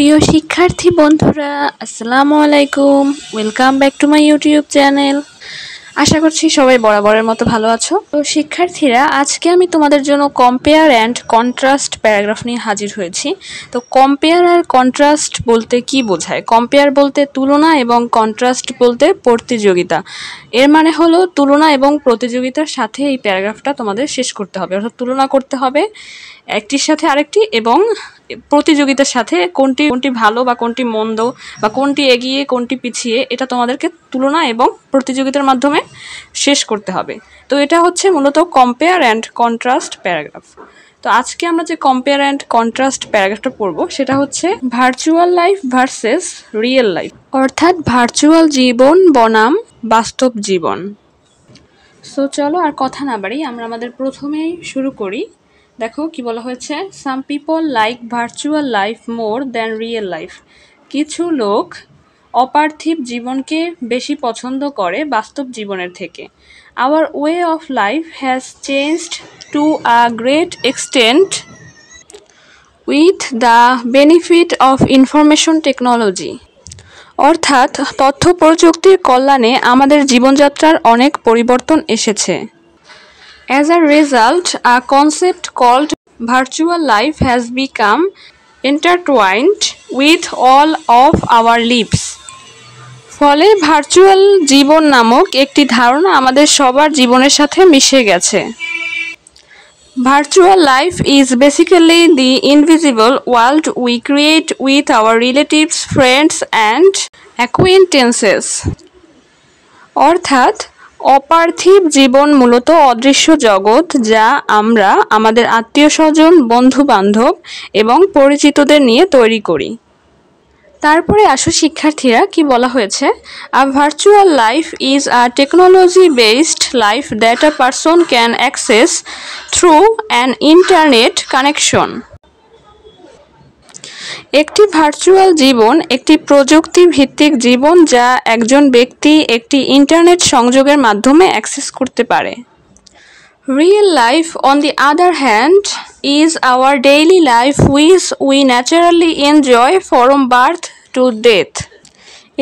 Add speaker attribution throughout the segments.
Speaker 1: প্রিয় শিক্ষার্থী বন্ধুরা আসসালামু আলাইকুম welcome back to my YouTube channel আশা করছি সবাই বরাবরের মতো ভালো আছো তো শিক্ষার্থীরা আজকে আমি তোমাদের জন্য কম্পেয়ার অ্যান্ড কন্ট্রাস্ট প্যারাগ্রাফ নিয়ে হাজির হয়েছি তো কম্পেয়ার আর কন্ট্রাস্ট বলতে কি বোঝায় কম্পেয়ার বলতে তুলনা এবং কন্ট্রাস্ট বলতে প্রতিযোগিতা এর মানে হলো তুলনা এবং প্রতিযোগিতার সাথে এই প্যারাগ্রাফটা তোমাদের শেষ করতে হবে অর্থাৎ তুলনা করতে হবে একটির সাথে আরেকটি এবং প্রতিযোগিতার সাথে কোনটি কোনটি ভালো বা কোনটি মন্দ বা কোনটি এগিয়ে কোনটি পিছিয়ে এটা তোমাদেরকে তুলনা এবং প্রতিযোগিতার মাধ্যমে শেষ করতে হবে তো এটা হচ্ছে মূলত কম্পেয়ার অ্যান্ড কন্ট্রাস্ট প্যারাগ্রাফ তো আজকে আমরা যে কম্পেয়ার অ্যান্ড কন্ট্রাস্ট প্যারাগ্রাফটা পড়ব সেটা হচ্ছে virtual life versus real life অর্থাৎ ভার্চুয়াল জীবন বনাম বাস্তব জীবন সো চলো আর কথা না বাড়ি আমরা আমাদের প্রথমেই শুরু করি দেখো কি বলা হয়েছে some people like virtual life more than real life কিছু লোক অপার্থিব জীবনকে বেশি পছন্দ করে বাস্তব জীবনের থেকে our way of life has changed to a great extent with the benefit of information technology অর্থাৎ তথ্য প্রযুক্তির কল্যাণে আমাদের জীবনযাত্রার অনেক পরিবর্তন এসেছে As a result, a concept called virtual life has become intertwined with all of our lives. ফলে ভার্চুয়াল জীবন নামক একটি ধারণা আমাদের সবার জীবনের সাথে মিশে গেছে virtual life is basically the invisible world we create with our relatives friends and acquaintances অর্থাৎ অপার্থিব জীবন মূলত অদৃশ্য জগৎ যা আমরা আমাদের আত্মীয় স্বজন বন্ধু বান্ধব এবং পরিচিতদের নিয়ে তৈরি করি তারপরে আসো শিক্ষার্থীরা কি বলা হয়েছে a virtual life is a technology based life that a person can access through an internet connection একটি ভার্চুয়াল জীবন একটি প্রযুক্তি ভিত্তিক জীবন যা একজন ব্যক্তি একটি ইন্টারনেট সংযোগের মাধ্যমে অ্যাক্সেস করতে পারে real life on the other hand is our daily life which we naturally enjoy from birth to death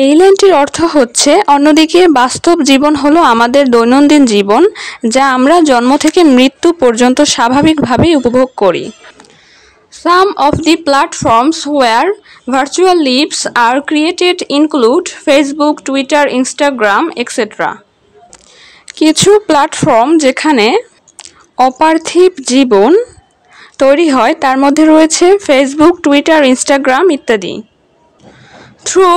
Speaker 1: এই লাইনটির অর্থ হচ্ছে অন্যদিকে বাস্তব জীবন হলো আমাদের দৈনন্দিন জীবন যা আমরা জন্ম থেকে মৃত্যু পর্যন্ত স্বাভাবিকভাবেই উপভোগ করি Some of the platforms where virtual lives are created include Facebook, Twitter, Instagram, etc. কিছু প্ল্যাটফর্ম যেখানে অপার্থিব জীবন তৈরি হয় তার মধ্যে রয়েছে ফেসবুক টুইটার ইনস্টাগ্রাম ইত্যাদি through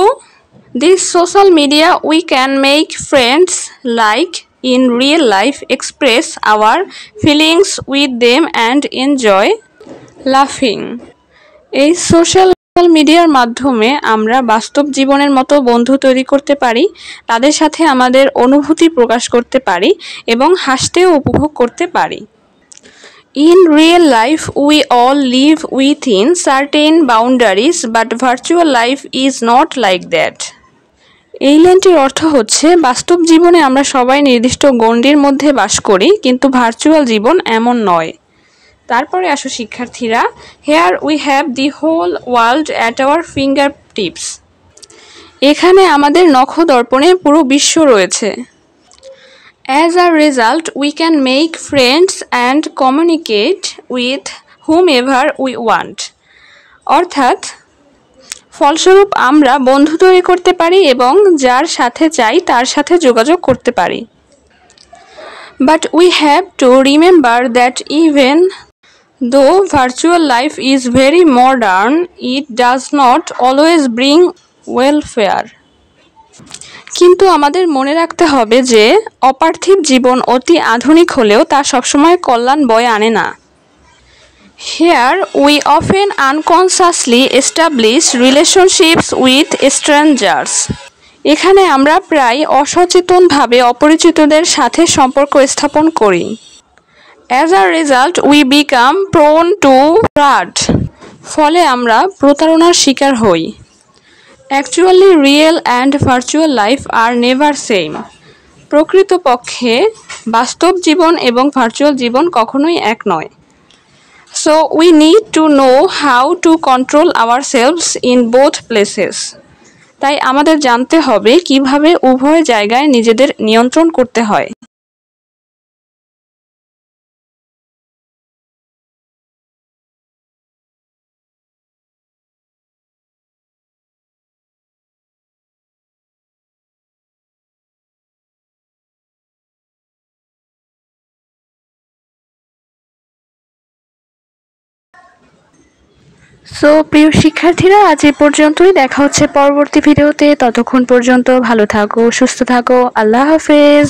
Speaker 1: this social media we can make friends like in real life express our feelings with them and enjoy লাফিং এই সোশ্যাল মিডিয়ার মাধ্যমে আমরা বাস্তব জীবনের মতো বন্ধু তৈরি করতে পারি তাদের সাথে আমাদের অনুভূতি প্রকাশ করতে পারি এবং হাসতেও উপভোগ করতে পারি in real life we all live in certain boundaries but virtual life is not like that এই লাইনটির অর্থ হচ্ছে বাস্তব জীবনে আমরা সবাই নির্দিষ্ট গণ্ডির মধ্যে বাস করি কিন্তু ভার্চুয়াল জীবন এমন নয় তারপরে আসো শিক্ষার্থীরা here we have the whole world at our finger tips এখানে আমাদের নখ দর্পণে পুরো বিশ্ব রয়েছে as a result we can make friends and communicate with whomever we want অর্থাৎ ফলস্বরূপ আমরা বন্ধু তৈরি করতে পারি এবং যার সাথে চাই তার সাথে যোগাযোগ করতে পারি but we have to remember that even Though virtual life is very modern, it does not always bring welfare. কিন্তু আমাদের মনে রাখতে হবে যে অপার্থিব জীবন অতি আধুনিক হলেও তা সবসময় কল্যাণ বয় আনে না here we often unconsciously establish relationships with strangers এখানে আমরা প্রায় অসচেতনভাবে অপরিচিতদের সাথে সম্পর্ক স্থাপন করি as a result we become prone to fraud ফলে আমরা প্রতারণার শিকার হই actually real and virtual life are never same প্রকৃতপক্ষে বাস্তব জীবন এবং ভার্চুয়াল জীবন কখনোই এক নয় so we need to know how to control ourselves in both places তাই আমাদের জানতে হবে কিভাবে উভয় জায়গায় নিজেদের নিয়ন্ত্রণ করতে হয় সো প্রিয় শিক্ষার্থীরা আজ এ পর্যন্তই দেখা হচ্ছে পরবর্তী ভিডিওতে ততক্ষণ পর্যন্ত ভালো থাকো সুস্থ থাকো আল্লাহ হাফেজ